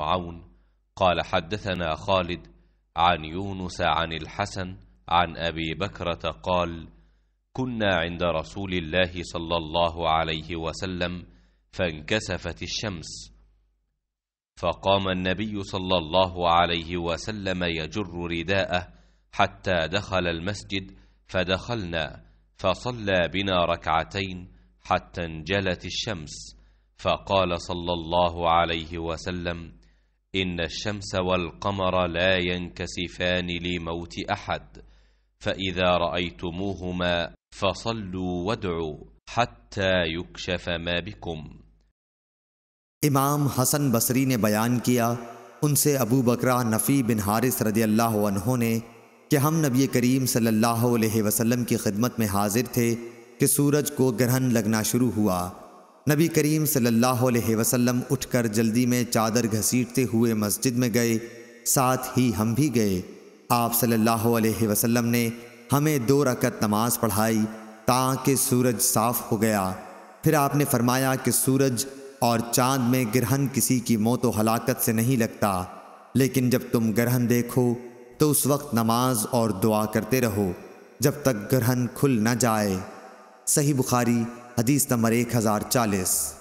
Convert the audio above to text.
عون قال حدثنا خالد عن يونس عن الحسن عن أبي بكرة قال كنا عند رسول الله صلى الله عليه وسلم فانكسفت الشمس فقام النبي صلى الله عليه وسلم يجر رداءه حتى دخل المسجد فدخلنا فصلى بنا ركعتين حتى انجلت الشمس فقال صلى الله عليه وسلم إن الشمس والقمر لا ينكسفان لموت أحد فإذا رأيتموهما فصلوا وادعوا حتى يكشف ما بكم امام حسن بصری نے بیان کیا ان سے ابو بکرا نفی بن حارث رضی اللہ عنہ نے کہ ہم نبی کریم صلی اللہ علیہ وسلم کی خدمت میں حاضر تھے کہ سورج کو گرہن لگنا شروع ہوا नबी करीम सल्लल्लाहु अलैहि वसल्लम उठकर जल्दी में चादर घसीटते हुए मस्जिद में गए साथ ही हम भी गए आप सल्लल्लाहु अलैहि वसल्लम ने हमें दो रकत नमाज पढ़ाई ताकि सूरज साफ हो गया फिर आपने फरमाया कि सूरज और चांद में ग्रहण किसी की मौत व हलाकत से नहीं लगता लेकिन जब तुम ग्रहण देखो तो उस वक्त नमाज और दुआ करते रहो जब तक ग्रहण खुल न जाए सही बुखारी हदीस नंबर एक हज़ार चालीस